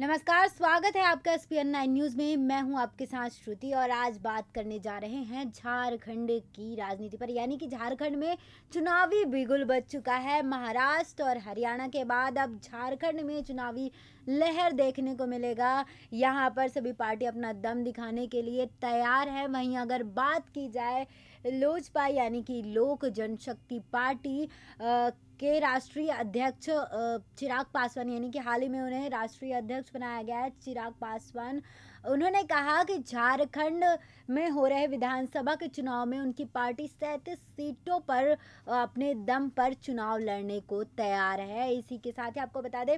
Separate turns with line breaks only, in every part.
नमस्कार स्वागत है आपका एस पी नाइन न्यूज़ में मैं हूं आपके साथ श्रुति और आज बात करने जा रहे हैं झारखंड की राजनीति पर यानी कि झारखंड में चुनावी बिगुल बच चुका है महाराष्ट्र और हरियाणा के बाद अब झारखंड में चुनावी लहर देखने को मिलेगा यहां पर सभी पार्टी अपना दम दिखाने के लिए तैयार है वहीं अगर बात की जाए लोजपा यानी कि लोक जनशक्ति पार्टी आ, के राष्ट्रीय अध्यक्ष चिराग पासवान यानी कि हाल ही में उन्हें राष्ट्रीय अध्यक्ष बनाया गया है चिराग पासवान उन्होंने कहा कि झारखंड में हो रहे विधानसभा के चुनाव में उनकी पार्टी सैंतीस सीटों पर अपने दम पर चुनाव लड़ने को तैयार है इसी के साथ ही आपको बता दें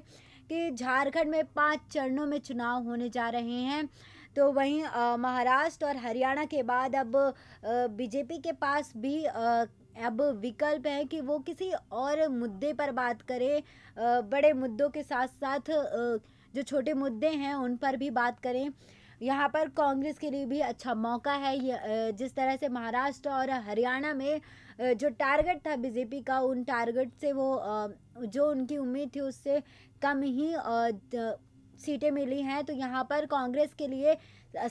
कि झारखंड में पाँच चरणों में चुनाव होने जा रहे हैं तो वहीं महाराष्ट्र और हरियाणा के बाद अब बीजेपी के पास भी अब विकल्प है कि वो किसी और मुद्दे पर बात करें बड़े मुद्दों के साथ साथ जो छोटे मुद्दे हैं उन पर भी बात करें यहाँ पर कांग्रेस के लिए भी अच्छा मौका है जिस तरह से महाराष्ट्र और हरियाणा में जो टारगेट था बीजेपी का उन टारगेट से वो जो उनकी उम्मीद थी उससे कम ही सीटें मिली हैं तो यहाँ पर कांग्रेस के लिए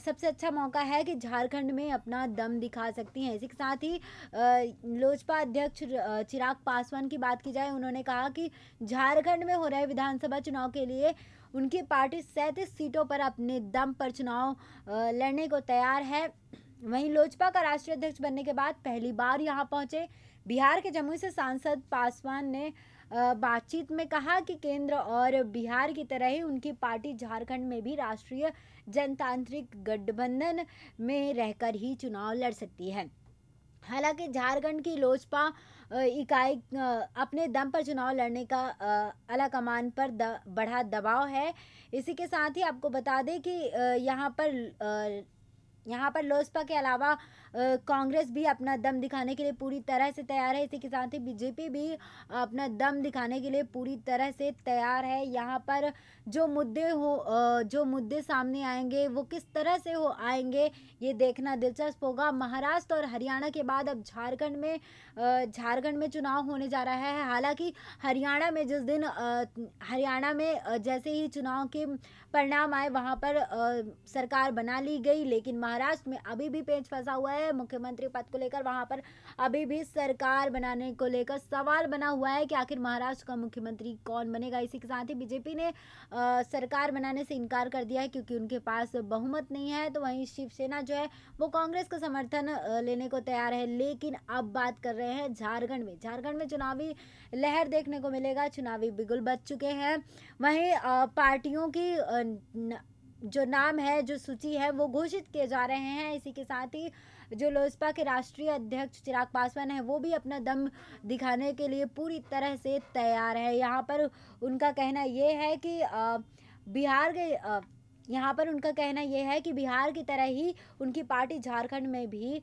सबसे अच्छा मौका है कि झारखंड में अपना दम दिखा सकती हैं इसी के साथ ही लोजपा अध्यक्ष चिराग पासवान की बात की जाए उन्होंने कहा कि झारखंड में हो रहे विधानसभा चुनाव के लिए उनकी पार्टी सैंतीस सीटों पर अपने दम पर चुनाव लड़ने को तैयार है वहीं लोजपा का राष्ट्रीय अध्यक्ष बनने के बाद पहली बार यहाँ पहुँचे बिहार के जमुई से सांसद पासवान ने बातचीत में कहा कि केंद्र और बिहार की तरह ही उनकी पार्टी झारखंड में भी राष्ट्रीय जनतांत्रिक गठबंधन में रहकर ही चुनाव लड़ सकती है हालांकि झारखंड की लोजपा इकाई अपने दम पर चुनाव लड़ने का अला कमान पर द, बढ़ा दबाव है इसी के साथ ही आपको बता दें कि यहाँ पर यहाँ पर लोजपा के अलावा कांग्रेस भी अपना दम दिखाने के लिए पूरी तरह से तैयार है इसी के साथ ही बीजेपी भी अपना दम दिखाने के लिए पूरी तरह से तैयार है यहाँ पर जो मुद्दे हो जो मुद्दे सामने आएंगे वो किस तरह से हो आएंगे ये देखना दिलचस्प होगा महाराष्ट्र और हरियाणा के बाद अब झारखंड में झारखंड में चुनाव होने जा रहा है हालांकि हरियाणा में जिस दिन हरियाणा में जैसे ही चुनाव के परिणाम आए वहाँ पर सरकार बना ली गई लेकिन महाराष्ट्र में अभी भी पेंच फंसा हुआ है मुख्यमंत्री पद को लेकर वहां पर अभी भी सरकार बनाने को लेकर सवाल बना हुआ है कि आखिर महाराष्ट्र का मुख्यमंत्री कौन बनेगा इसी के साथ ही बीजेपी ने आ, सरकार बनाने से इनकार कर दिया है क्योंकि उनके पास बहुमत नहीं है तो वहीं शिवसेना जो है वो कांग्रेस का समर्थन लेने को तैयार है लेकिन अब बात कर रहे हैं झारखंड में झारखंड में चुनावी लहर देखने को मिलेगा चुनावी बिगुल बच चुके हैं वहीं पार्टियों की जो नाम है जो सूची है वो घोषित किए जा रहे हैं इसी के साथ ही जो लोजपा के राष्ट्रीय अध्यक्ष चिराग पासवान है वो भी अपना दम दिखाने के लिए पूरी तरह से तैयार है यहाँ पर उनका कहना ये है कि बिहार के यहाँ पर उनका कहना यह है कि बिहार की तरह ही उनकी पार्टी झारखंड में भी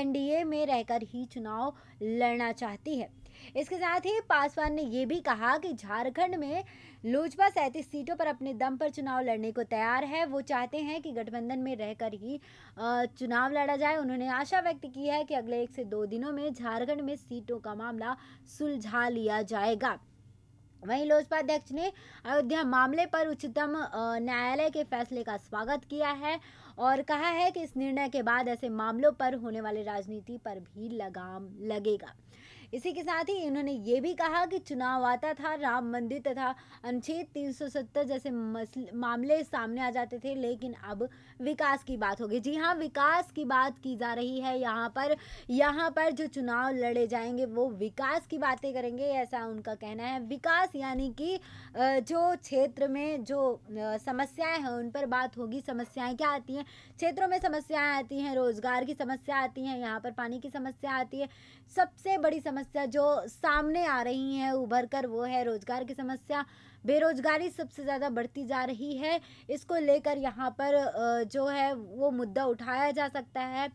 एनडीए में रहकर ही चुनाव लड़ना चाहती है इसके साथ ही पासवान ने यह भी कहा कि झारखंड में लोजपा सैंतीस सीटों पर अपने दम पर चुनाव लड़ने को तैयार है वो चाहते हैं कि गठबंधन में रहकर ही चुनाव लड़ा जाए उन्होंने आशा व्यक्त की है कि अगले एक से दो दिनों में झारखंड में सीटों का मामला सुलझा लिया जाएगा वहीं लोजपा अध्यक्ष ने अयोध्या मामले पर उच्चतम न्यायालय के फैसले का स्वागत किया है और कहा है कि इस निर्णय के बाद ऐसे मामलों पर होने वाले राजनीति पर भी लगाम लगेगा इसी के साथ ही इन्होंने ये भी कहा कि चुनाव आता था राम मंदिर तथा अनुच्छेद 370 जैसे मामले सामने आ जाते थे लेकिन अब विकास की बात होगी जी हाँ विकास की बात की जा रही है यहाँ पर यहाँ पर जो चुनाव लड़े जाएंगे वो विकास की बातें करेंगे ऐसा उनका कहना है विकास यानी कि जो क्षेत्र में जो समस्याएं हैं उन पर बात होगी समस्याएं क्या आती हैं क्षेत्रों में समस्याएं आती हैं रोज़गार की समस्या आती हैं यहाँ पर पानी की समस्या आती है सबसे बड़ी समस्या समस्या जो सामने आ रही हैं उभर कर वो है रोज़गार की समस्या बेरोज़गारी सबसे ज़्यादा बढ़ती जा रही है इसको लेकर यहाँ पर जो है वो मुद्दा उठाया जा सकता है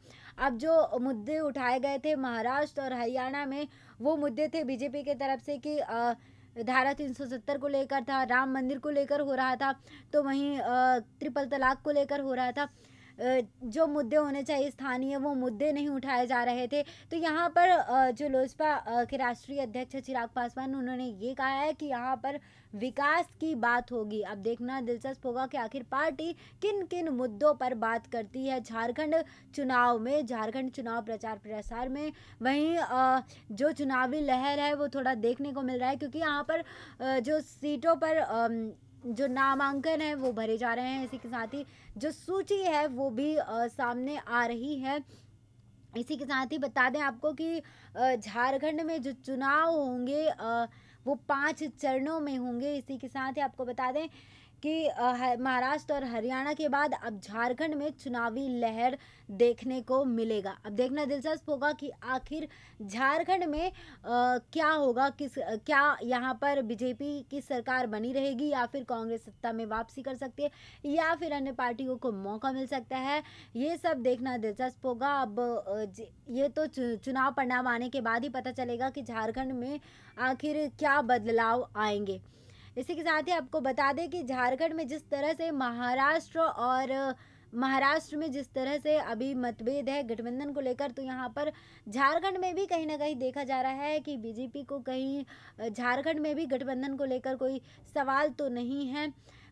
अब जो मुद्दे उठाए गए थे महाराष्ट्र और हरियाणा में वो मुद्दे थे बीजेपी की तरफ से कि धारा 370 को लेकर था राम मंदिर को लेकर हो रहा था तो वहीं ट्रिपल तलाक को लेकर हो रहा था जो मुद्दे होने चाहिए स्थानीय वो मुद्दे नहीं उठाए जा रहे थे तो यहाँ पर जो लोजपा के राष्ट्रीय अध्यक्ष चिराग पासवान उन्होंने ये कहा है कि यहाँ पर विकास की बात होगी अब देखना दिलचस्प होगा कि आखिर पार्टी किन किन मुद्दों पर बात करती है झारखंड चुनाव में झारखंड चुनाव प्रचार प्रसार में वहीं जो चुनावी लहर है वो थोड़ा देखने को मिल रहा है क्योंकि यहाँ पर जो सीटों पर जो नामांकन है वो भरे जा रहे हैं इसी के साथ ही जो सूची है वो भी आ, सामने आ रही है इसी के साथ ही बता दें आपको कि झारखंड में जो चुनाव होंगे वो पांच चरणों में होंगे इसी के साथ ही आपको बता दें कि महाराष्ट्र और हरियाणा के बाद अब झारखंड में चुनावी लहर देखने को मिलेगा अब देखना दिलचस्प होगा कि आखिर झारखंड में आ, क्या होगा किस क्या यहाँ पर बीजेपी की सरकार बनी रहेगी या फिर कांग्रेस सत्ता में वापसी कर सकती है या फिर अन्य पार्टियों को मौका मिल सकता है ये सब देखना दिलचस्प होगा अब ये तो चुनाव परिणाम आने के बाद ही पता चलेगा कि झारखंड में आखिर क्या बदलाव आएंगे इसी के साथ ही आपको बता दें कि झारखंड में जिस तरह से महाराष्ट्र और महाराष्ट्र में जिस तरह से अभी मतभेद है गठबंधन को लेकर तो यहाँ पर झारखंड में भी कहीं ना कहीं देखा जा रहा है कि बीजेपी को कहीं झारखंड में भी गठबंधन को लेकर कोई सवाल तो नहीं है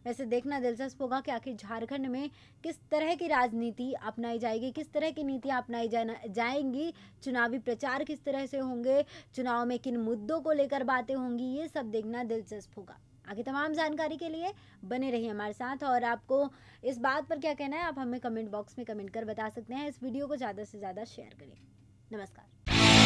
वैसे देखना दिलचस्प होगा कि आखिर झारखंड में किस तरह की राजनीति अपनाई जाएगी किस तरह की नीतियाँ अपनाई जाना जाएंगी चुनावी प्रचार किस तरह से होंगे चुनाव में किन मुद्दों को लेकर बातें होंगी ये सब देखना दिलचस्प होगा आगे तमाम जानकारी के लिए बने रहिए हमारे साथ और आपको इस बात पर क्या कहना है आप हमें कमेंट बॉक्स में कमेंट कर बता सकते हैं इस वीडियो को ज़्यादा से ज़्यादा शेयर करें नमस्कार